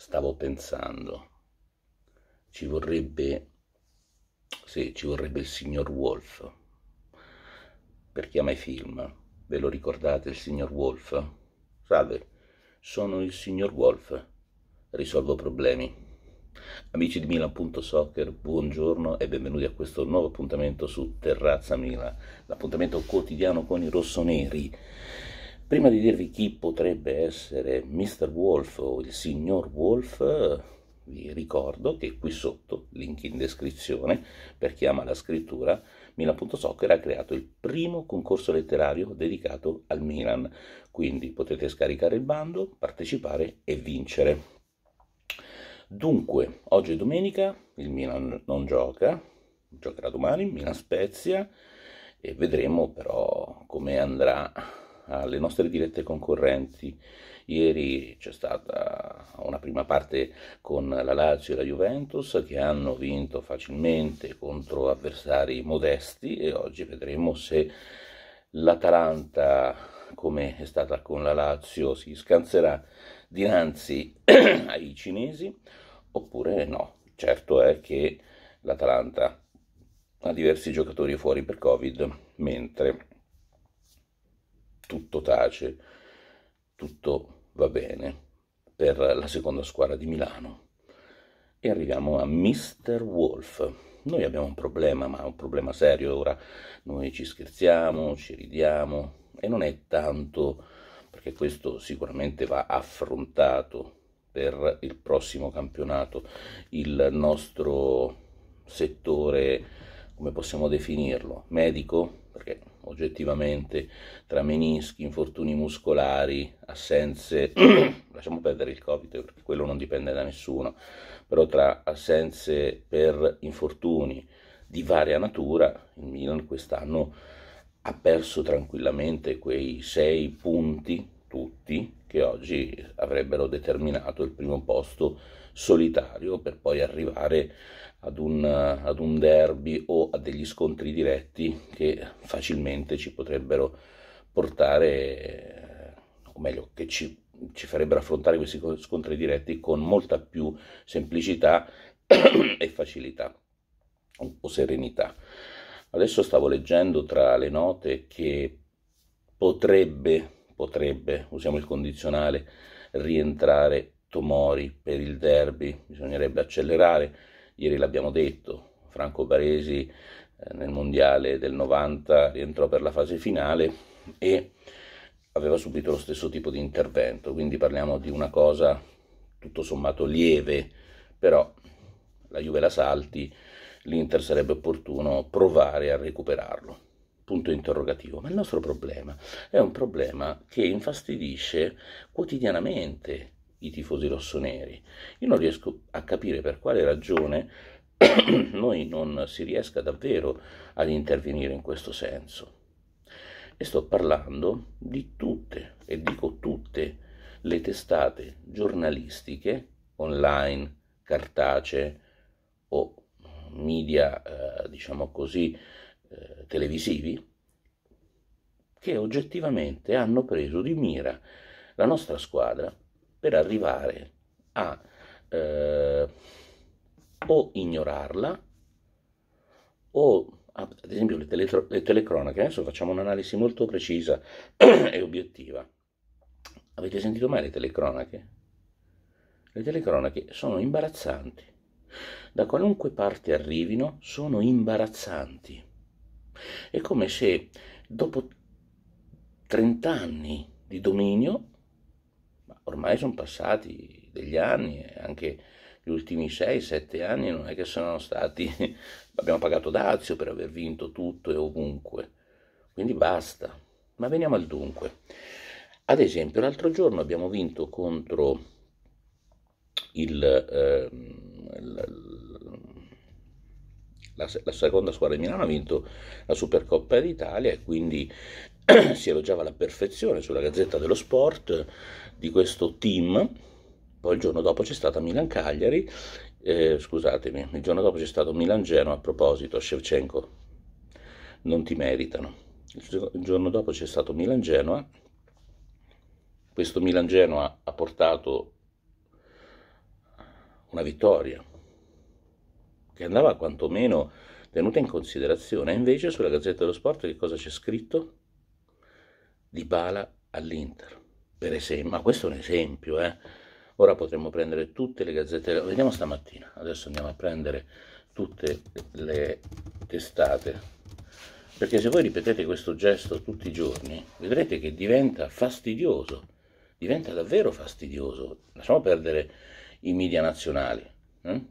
stavo pensando, ci vorrebbe, sì, ci vorrebbe il signor Wolf, per chi ama i film, ve lo ricordate il signor Wolf? Salve, sono il signor Wolf, risolvo problemi. Amici di Milan.soccer, buongiorno e benvenuti a questo nuovo appuntamento su Terrazza Milan, l'appuntamento quotidiano con i rossoneri. Prima di dirvi chi potrebbe essere Mr. Wolf o il signor Wolf, vi ricordo che qui sotto, link in descrizione, per chi ama la scrittura, Milan.soccer ha creato il primo concorso letterario dedicato al Milan, quindi potete scaricare il bando, partecipare e vincere. Dunque, oggi è domenica, il Milan non gioca, giocherà domani, Milan Spezia, e vedremo però come andrà alle nostre dirette concorrenti. Ieri c'è stata una prima parte con la Lazio e la Juventus che hanno vinto facilmente contro avversari modesti e oggi vedremo se l'Atalanta, come è stata con la Lazio, si scanserà dinanzi ai cinesi oppure no. Certo è che l'Atalanta ha diversi giocatori fuori per Covid, mentre tutto tace, tutto va bene per la seconda squadra di Milano. E arriviamo a Mr. Wolf. Noi abbiamo un problema, ma un problema serio ora. Noi ci scherziamo, ci ridiamo e non è tanto perché questo sicuramente va affrontato per il prossimo campionato. Il nostro settore, come possiamo definirlo, medico, perché oggettivamente tra menischi, infortuni muscolari, assenze, lasciamo perdere il Covid perché quello non dipende da nessuno, però tra assenze per infortuni di varia natura, il Milan quest'anno ha perso tranquillamente quei sei punti tutti che oggi avrebbero determinato il primo posto solitario per poi arrivare ad un, ad un derby o a degli scontri diretti che facilmente ci potrebbero portare, o meglio, che ci, ci farebbero affrontare questi scontri diretti con molta più semplicità e facilità o serenità. Adesso stavo leggendo tra le note che potrebbe potrebbe, usiamo il condizionale, rientrare Tomori per il derby, bisognerebbe accelerare, ieri l'abbiamo detto, Franco Baresi eh, nel mondiale del 90 rientrò per la fase finale e aveva subito lo stesso tipo di intervento, quindi parliamo di una cosa tutto sommato lieve, però la Juve la salti, l'Inter sarebbe opportuno provare a recuperarlo punto interrogativo, ma il nostro problema è un problema che infastidisce quotidianamente i tifosi rossoneri. Io non riesco a capire per quale ragione noi non si riesca davvero ad intervenire in questo senso. E sto parlando di tutte, e dico tutte, le testate giornalistiche online, cartacee o media, eh, diciamo così, eh, televisivi che oggettivamente hanno preso di mira la nostra squadra per arrivare a eh, o ignorarla o ad esempio le, tele, le telecronache, adesso facciamo un'analisi molto precisa e obiettiva. Avete sentito mai le telecronache? Le telecronache sono imbarazzanti. Da qualunque parte arrivino sono imbarazzanti. È come se dopo 30 anni di dominio, ormai sono passati degli anni, eh, anche gli ultimi 6-7 anni non è che sono stati, abbiamo pagato dazio per aver vinto tutto e ovunque, quindi basta. Ma veniamo al dunque. Ad esempio, l'altro giorno abbiamo vinto contro il... Eh, la, la seconda squadra di Milano ha vinto la Supercoppa d'Italia e quindi si elogiava la perfezione sulla Gazzetta dello Sport di questo team. Poi il giorno dopo c'è stata Milan-Cagliari, eh, scusatemi, il giorno dopo c'è stato Milan-Genoa, a proposito, Shevchenko, non ti meritano. Il giorno dopo c'è stato Milan-Genoa, questo Milan-Genoa ha portato una vittoria che andava quantomeno tenuta in considerazione. Invece sulla Gazzetta dello Sport che cosa c'è scritto? Di Bala all'Inter, per esempio. Ma questo è un esempio, eh. Ora potremmo prendere tutte le gazzette, vediamo stamattina, adesso andiamo a prendere tutte le testate. Perché se voi ripetete questo gesto tutti i giorni, vedrete che diventa fastidioso, diventa davvero fastidioso. Lasciamo perdere i media nazionali. Eh?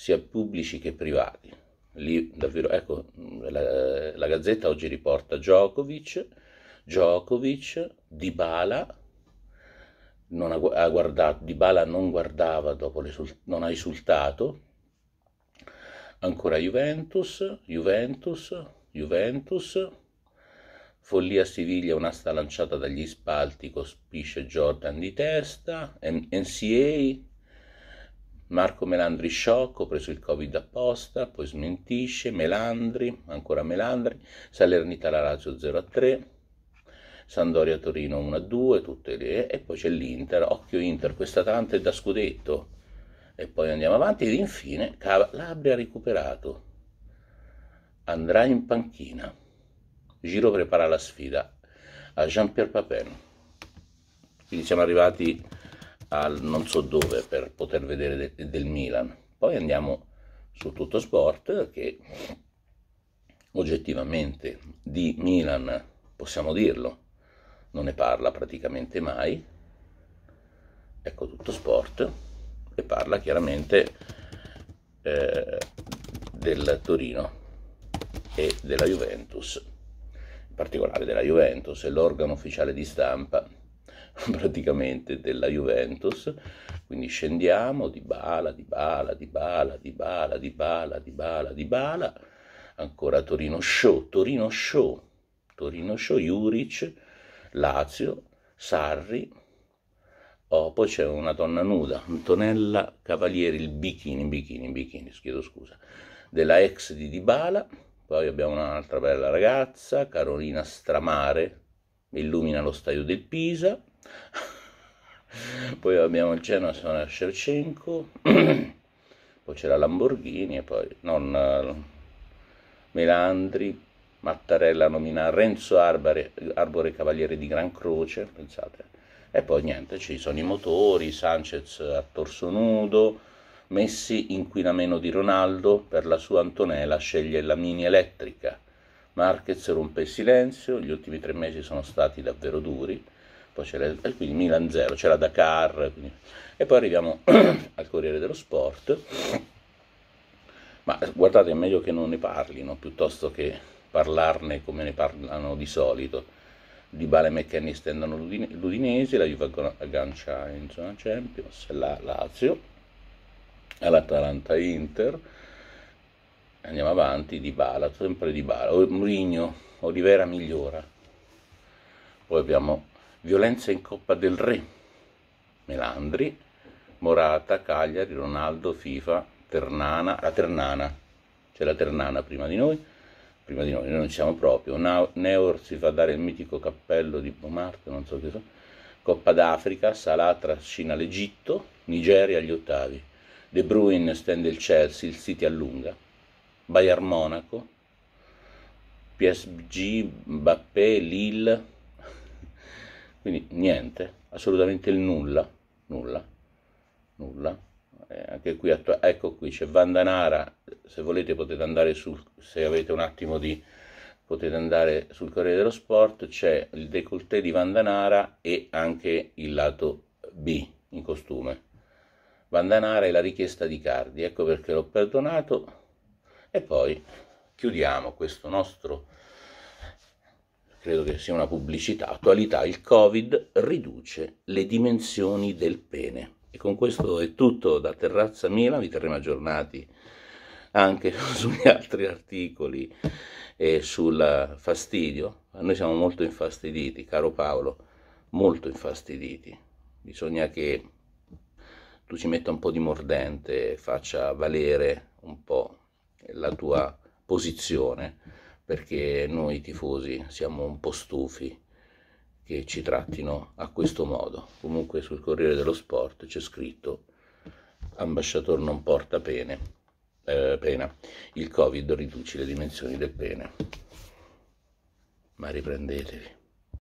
sia pubblici che privati. Lì davvero, ecco, la, la Gazzetta oggi riporta Djokovic, Djokovic, Dybala, non ha, ha guardato, Dybala non guardava dopo non ha esultato, ancora Juventus, Juventus, Juventus, follia Siviglia, un'asta lanciata dagli spalti, cospisce Jordan di testa, NCA, Marco Melandri sciocco, preso il covid apposta, poi smentisce, Melandri, ancora Melandri, Salernita la Lazio 0 a 3, Sandoria Torino 1 a 2, tutte le, e poi c'è l'Inter, occhio Inter, questa tante è da scudetto, e poi andiamo avanti ed infine Calabria recuperato, andrà in panchina, Giro prepara la sfida a Jean-Pierre Papin, quindi siamo arrivati al non so dove per poter vedere de del Milan. Poi andiamo su tutto sport che oggettivamente di Milan possiamo dirlo, non ne parla praticamente mai. Ecco tutto sport e parla chiaramente eh, del Torino e della Juventus, in particolare della Juventus, è l'organo ufficiale di stampa praticamente della Juventus, quindi scendiamo di bala, di bala, di bala, di bala, di bala, di bala, di bala, ancora Torino Show, Torino Show, Torino Show, Juric, Lazio, Sarri, oh, poi c'è una donna nuda, Antonella Cavalieri, il bikini, bikini, bikini, chiedo scusa, della ex di Dybala, poi abbiamo un'altra bella ragazza, Carolina Stramare, illumina lo stadio del Pisa, poi abbiamo il Genoa sono Shevchenko poi c'è la Lamborghini e poi non eh, Melandri Mattarella nomina Renzo Arbore, Arbore Cavaliere di Gran Croce pensate e poi niente ci sono i motori Sanchez a torso nudo Messi inquina meno di Ronaldo per la sua Antonella sceglie la mini elettrica Marquez rompe il silenzio gli ultimi tre mesi sono stati davvero duri poi c'era il, quindi Milan 0, c'era Dakar, quindi. e poi arriviamo al Corriere dello Sport, ma guardate è meglio che non ne parlino piuttosto che parlarne come ne parlano di solito. Di Bale McKennie stendano l'Udinese, la Juve aggancia in zona Champions, la Lazio, l'Atalanta Inter, andiamo avanti, Di Bala, sempre Di Bala, Mourinho, Olivera migliora. Poi abbiamo Violenza in Coppa del Re, Melandri, Morata, Cagliari, Ronaldo, FIFA, Ternana, la Ternana, c'è la Ternana prima di noi, prima di noi, noi non siamo proprio, Neor si fa dare il mitico cappello di Bomart, non so che so, Coppa d'Africa, Salah trascina l'Egitto, Nigeria agli ottavi, De Bruyne stende il Chelsea, il City allunga, Bayern Monaco, PSG, Mbappé, Lille, quindi niente, assolutamente il nulla, nulla, nulla. Eh, anche qui, ecco qui c'è Vandanara, se volete potete andare sul, se avete un attimo di, potete andare sul Corriere dello Sport, c'è il décolleté di Vandanara e anche il lato B in costume. Vandanara e la richiesta di Cardi, ecco perché l'ho perdonato. E poi chiudiamo questo nostro credo che sia una pubblicità, attualità, il Covid riduce le dimensioni del pene. E con questo è tutto da Terrazza Milano, vi terremo aggiornati anche sugli altri articoli e sul fastidio. Noi siamo molto infastiditi, caro Paolo, molto infastiditi. Bisogna che tu ci metta un po' di mordente, faccia valere un po' la tua posizione perché noi tifosi siamo un po' stufi che ci trattino a questo modo. Comunque sul Corriere dello Sport c'è scritto ambasciatore non porta pene, eh, pena, il Covid riduce le dimensioni del pene. Ma riprendetevi.